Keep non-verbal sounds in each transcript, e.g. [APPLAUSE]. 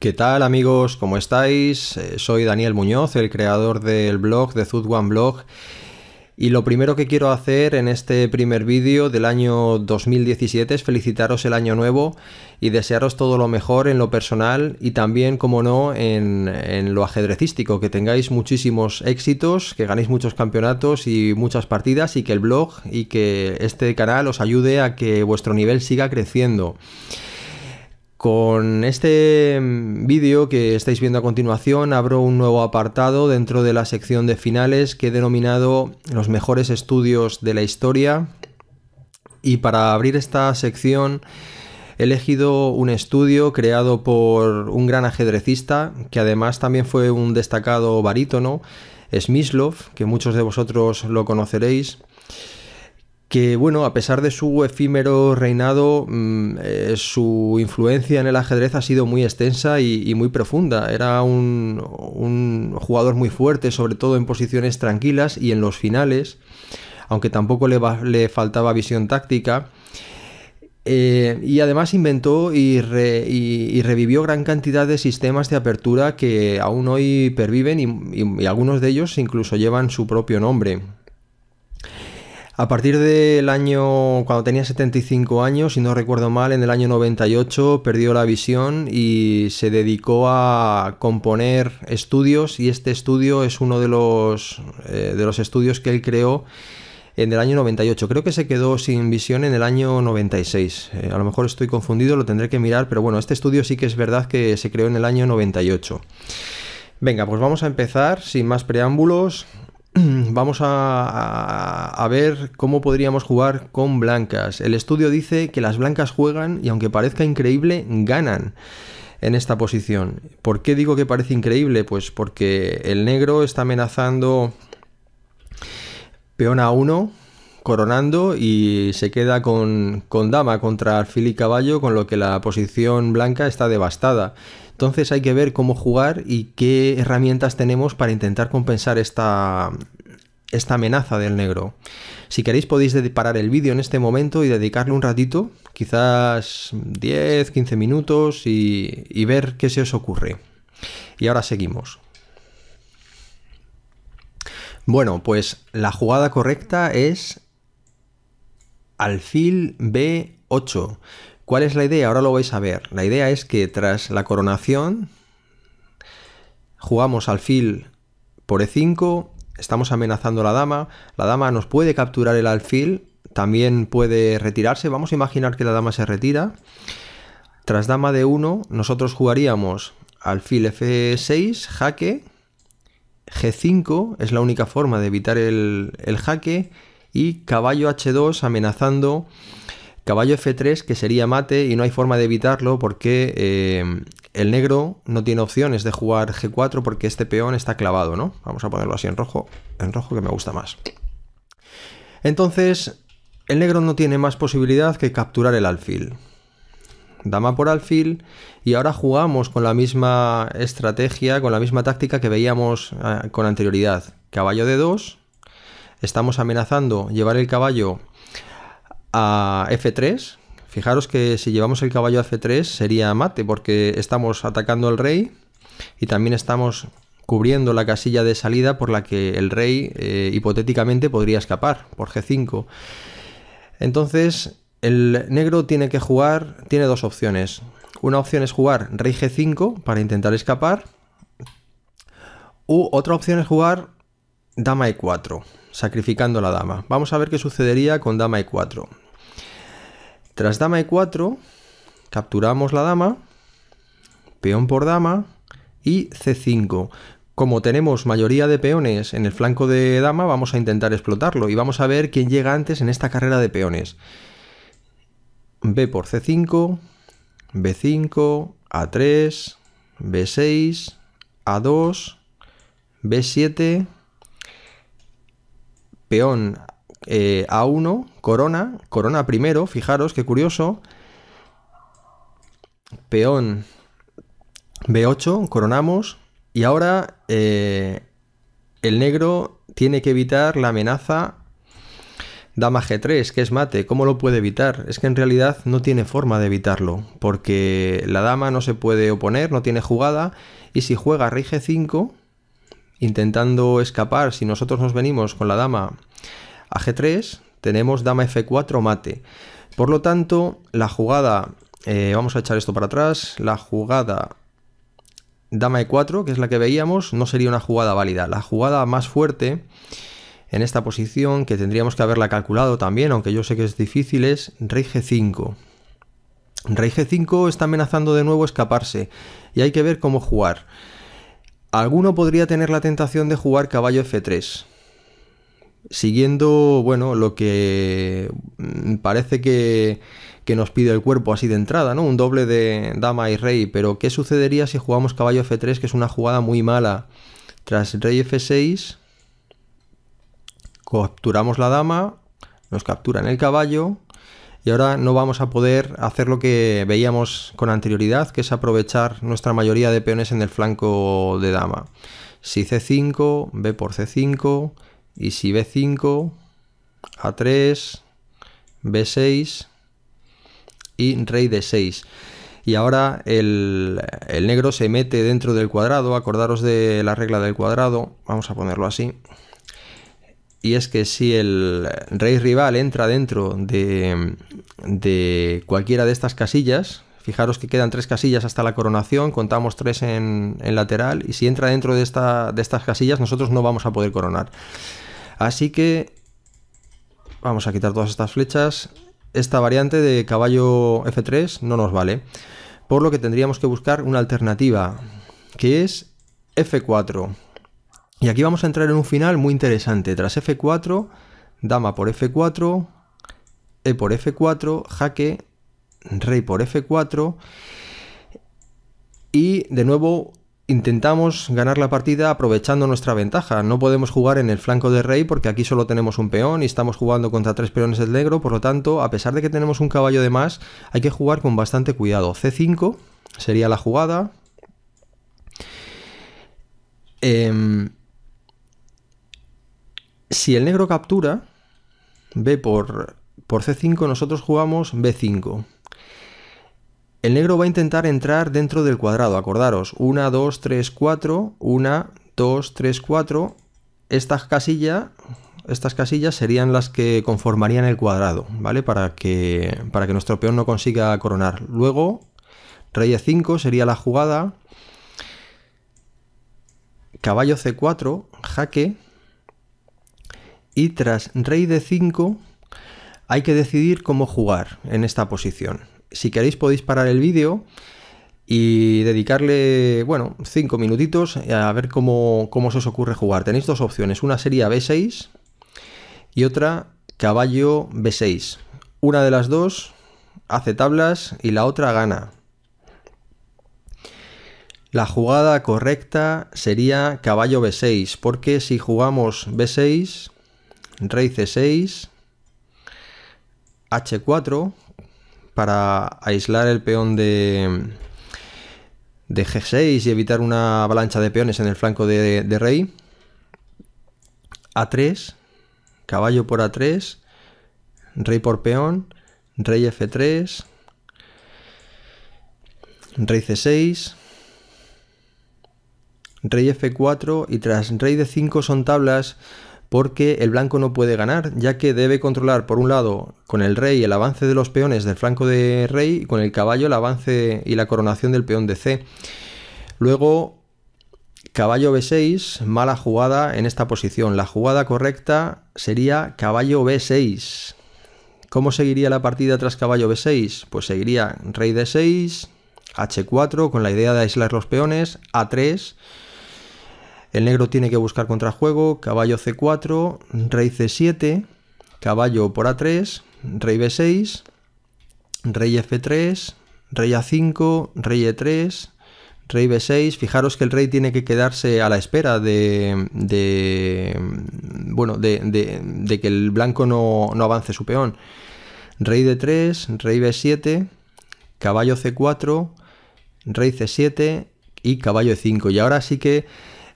¿Qué tal amigos? ¿Cómo estáis? Eh, soy Daniel Muñoz, el creador del blog de Zut Blog. Y lo primero que quiero hacer en este primer vídeo del año 2017 es felicitaros el año nuevo y desearos todo lo mejor en lo personal y también, como no, en, en lo ajedrecístico, que tengáis muchísimos éxitos, que ganéis muchos campeonatos y muchas partidas y que el blog y que este canal os ayude a que vuestro nivel siga creciendo. Con este mm, vídeo que estáis viendo a continuación abro un nuevo apartado dentro de la sección de finales que he denominado los mejores estudios de la historia y para abrir esta sección he elegido un estudio creado por un gran ajedrecista que además también fue un destacado barítono, Smyslov, que muchos de vosotros lo conoceréis que bueno, a pesar de su efímero reinado, mm, eh, su influencia en el ajedrez ha sido muy extensa y, muy profunda. Era un, jugador muy fuerte, sobre todo en posiciones tranquilas y en los finales, aunque tampoco le, faltaba visión táctica. Eh, y además inventó y, revivió gran cantidad de sistemas de apertura que aún hoy perviven y algunos de ellos incluso llevan su propio nombre. A partir del año, cuando tenía 75 años, si no recuerdo mal, en el año 98 perdió la visión y se dedicó a componer estudios y este estudio es uno de los, eh, de los estudios que él creó en el año 98. Creo que se quedó sin visión en el año 96. Eh, a lo mejor estoy confundido, lo tendré que mirar, pero bueno, este estudio sí que es verdad que se creó en el año 98. Venga, pues vamos a empezar sin más preámbulos. [CLEARS THROAT] vamos a, ver cómo podríamos jugar con blancas. El estudio dice que las blancas juegan y aunque parezca increíble, ganan en esta posición. ¿Por qué digo que parece increíble? Pues porque el negro está amenazando peón a 1, coronando y se queda con, dama contra alfil y caballo, con lo que la posición blanca está devastada. Entonces hay que ver cómo jugar y qué herramientas tenemos para intentar compensar esta, esta amenaza del negro. Si queréis podéis parar el vídeo en este momento y dedicarle un ratito, quizás 10, 15 minutos y, y ver qué se os ocurre. Y ahora seguimos. Bueno, pues la jugada correcta es alfil B8. ¿Cuál es la idea? Ahora lo vais a ver. La idea es que tras la coronación jugamos alfil por e5, estamos amenazando a la dama, la dama nos puede capturar el alfil, también puede retirarse, vamos a imaginar que la dama se retira. Tras dama de 1 nosotros jugaríamos alfil f6, jaque, g5 es la única forma de evitar el, el jaque y caballo h2 amenazando Caballo F3 que sería mate y no hay forma de evitarlo porque eh, el negro no tiene opciones de jugar G4 porque este peón está clavado, ¿no? Vamos a ponerlo así en rojo, en rojo que me gusta más. Entonces, el negro no tiene más posibilidad que capturar el alfil. Dama por alfil y ahora jugamos con la misma estrategia, con la misma táctica que veíamos eh, con anterioridad. Caballo d 2 estamos amenazando llevar el caballo a F3. Fijaros que si llevamos el caballo a F3 sería mate porque estamos atacando al rey y también estamos cubriendo la casilla de salida por la que el rey eh, hipotéticamente podría escapar por G5. Entonces el negro tiene que jugar, tiene dos opciones. Una opción es jugar rey G5 para intentar escapar. U otra opción es jugar dama E4 sacrificando la dama. Vamos a ver qué sucedería con dama e4. Tras dama e4, capturamos la dama, peón por dama y c5. Como tenemos mayoría de peones en el flanco de dama, vamos a intentar explotarlo y vamos a ver quién llega antes en esta carrera de peones. B por C5, B5, A3, B6, A2, B7, peón eh, A1, corona, corona primero, fijaros, qué curioso. Peón B8, coronamos. Y ahora eh, el negro tiene que evitar la amenaza dama G3, que es mate. ¿Cómo lo puede evitar? Es que en realidad no tiene forma de evitarlo, porque la dama no se puede oponer, no tiene jugada. Y si juega rige 5 intentando escapar, si nosotros nos venimos con la dama a G3, tenemos dama F4 mate. Por lo tanto, la jugada, eh, vamos a echar esto para atrás, la jugada dama E4, que es la que veíamos, no sería una jugada válida. La jugada más fuerte en esta posición, que tendríamos que haberla calculado también, aunque yo sé que es difícil, es rey G5. Rey G5 está amenazando de nuevo escaparse y hay que ver cómo jugar. Alguno podría tener la tentación de jugar caballo F3. Siguiendo, bueno, lo que mm, parece que, nos pide el cuerpo así de entrada, ¿no? Un doble de dama y rey, pero ¿qué sucedería si jugamos caballo F3, que es una jugada muy mala? Tras rey F6, capturamos la dama, nos capturan el caballo, y ahora no vamos a poder hacer lo que veíamos con anterioridad, que es aprovechar nuestra mayoría de peones en el flanco de dama. Si C5, B por C5, y si B5, A3, B6 y rey D6 y ahora el, el, negro se mete dentro del cuadrado, acordaros de la regla del cuadrado, vamos a ponerlo así, y es que si el rey rival entra dentro de, cualquiera de estas casillas, fijaros que quedan tres casillas hasta la coronación, contamos tres en, lateral, y si entra dentro de, esta, de estas casillas nosotros no vamos a poder coronar. Así que vamos a quitar todas estas flechas. Esta variante de caballo F3 no nos vale, por lo que tendríamos que buscar una alternativa, que es F4. Y aquí vamos a entrar en un final muy interesante. Tras F4, dama por F4, E por F4, jaque, rey por F4. Y de nuevo intentamos ganar la partida aprovechando nuestra ventaja. No podemos jugar en el flanco de rey porque aquí solo tenemos un peón y estamos jugando contra tres peones del negro. Por lo tanto, a pesar de que tenemos un caballo de más, hay que jugar con bastante cuidado. C5 sería la jugada. Em, si el negro captura, B por, por C5, nosotros jugamos B5. El negro va a intentar entrar dentro del cuadrado, acordaros, 1, 2, 3, 4, 1, 2, 3, 4. Estas, estas casillas serían las que conformarían el cuadrado, ¿vale? Para que, para que nuestro peón no consiga coronar. Luego, rey E5 sería la jugada. Caballo C4, jaque y tras rey de 5 hay que decidir cómo jugar en esta posición. Si queréis podéis parar el vídeo y dedicarle, bueno, 5 minutitos a ver cómo, cómo se os ocurre jugar. Tenéis dos opciones, una sería B6 y otra caballo B6. Una de las dos hace tablas y la otra gana. La jugada correcta sería caballo B6, porque si jugamos B6 rey c6, h4 para aislar el peón de, de g6 y evitar una avalancha de peones en el flanco de, de rey, a3, caballo por a3, rey por peón, rey f3, rey c6, rey f4 y tras rey de 5 son tablas porque el blanco no puede ganar, ya que debe controlar por un lado con el rey el avance de los peones del flanco de rey y con el caballo el avance y la coronación del peón de C. Luego, caballo B6, mala jugada en esta posición. La jugada correcta sería caballo B6. ¿Cómo seguiría la partida tras caballo B6? Pues seguiría rey D6, H4 con la idea de aislar los peones, A3 el negro tiene que buscar contrajuego, caballo c4, rey c7, caballo por a3, rey b6, rey f3, rey a5, rey e3, rey b6. Fijaros que el rey tiene que quedarse a la espera de, bueno, de, de, que el blanco no, no avance su peón. Rey d3, rey b7, caballo c4, rey c7 y caballo e5. Y ahora sí que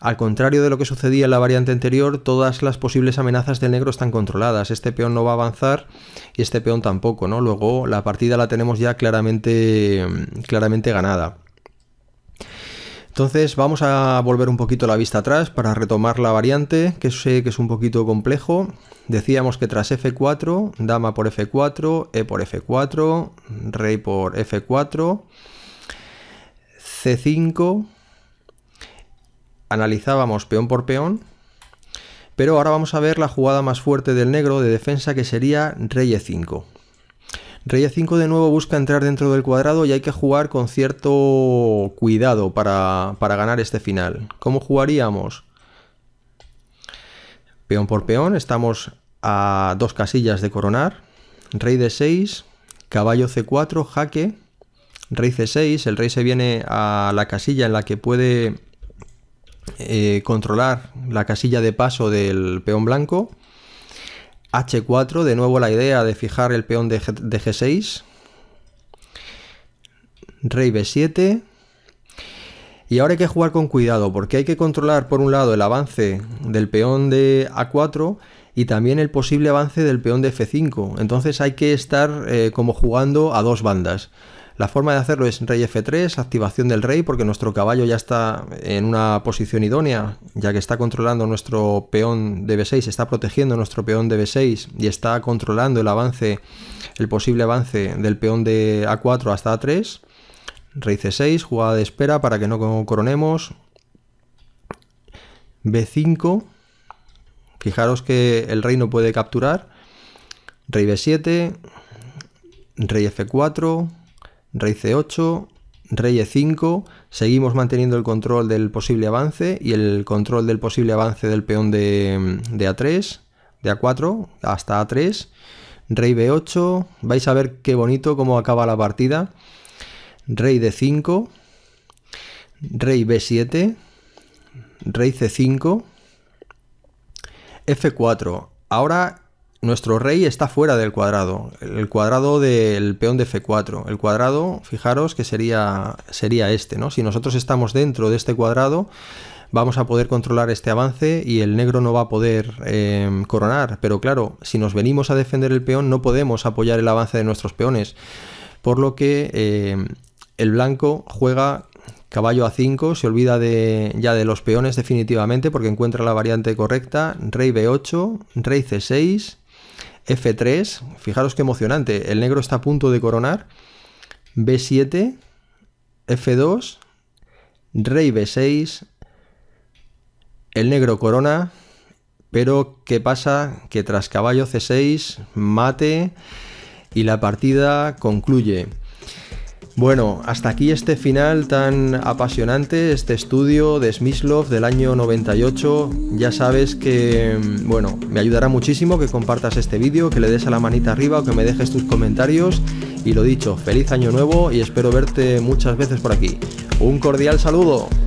al contrario de lo que sucedía en la variante anterior, todas las posibles amenazas del negro están controladas. Este peón no va a avanzar y este peón tampoco, ¿no? Luego la partida la tenemos ya claramente, claramente ganada. Entonces vamos a volver un poquito la vista atrás para retomar la variante, que sé que es un poquito complejo. Decíamos que tras F4, dama por F4, E por F4, rey por F4, C5, analizábamos peón por peón, pero ahora vamos a ver la jugada más fuerte del negro de defensa que sería rey e5. Rey e5 de nuevo busca entrar dentro del cuadrado y hay que jugar con cierto cuidado para, para ganar este final. ¿Cómo jugaríamos? Peón por peón, estamos a dos casillas de coronar. Rey de 6 caballo c4, jaque, rey c6, el rey se viene a la casilla en la que puede eh, controlar la casilla de paso del peón blanco. H4, de nuevo la idea de fijar el peón de, G 6 Rey B7. Y ahora hay que jugar con cuidado porque hay que controlar por un lado el avance del peón de A4 y también el posible avance del peón de F5. Entonces hay que estar eh, como jugando a dos bandas. La forma de hacerlo es rey f3, activación del rey, porque nuestro caballo ya está en una posición idónea, ya que está controlando nuestro peón de b6, está protegiendo nuestro peón de b6 y está controlando el avance, el posible avance del peón de a4 hasta a3. Rey c6, jugada de espera para que no coronemos. b5. Fijaros que el rey no puede capturar. Rey b7, rey f4, rey c8, rey e5, seguimos manteniendo el control del posible avance y el control del posible avance del peón de, a3, de a4 hasta a3, rey b8, vais a ver qué bonito cómo acaba la partida, rey d5, rey b7, rey c5, f4. Ahora nuestro rey está fuera del cuadrado, el cuadrado del peón de f4. El cuadrado, fijaros que sería, sería este, ¿no? Si nosotros estamos dentro de este cuadrado, vamos a poder controlar este avance y el negro no va a poder eh, coronar. Pero claro, si nos venimos a defender el peón, no podemos apoyar el avance de nuestros peones. Por lo que eh, el blanco juega caballo a 5, se olvida de, ya de los peones definitivamente porque encuentra la variante correcta, rey b8, rey c6, F3, fijaros qué emocionante, el negro está a punto de coronar, B7, F2, rey B6, el negro corona, pero ¿qué pasa? Que tras caballo C6, mate y la partida concluye. Bueno, hasta aquí este final tan apasionante, este estudio de Smyslov del año 98. Ya sabes que, mm, bueno, me ayudará muchísimo que compartas este vídeo, que le des a la manita arriba o que me dejes tus comentarios. Y lo dicho, feliz año nuevo y espero verte muchas veces por aquí. Un cordial saludo.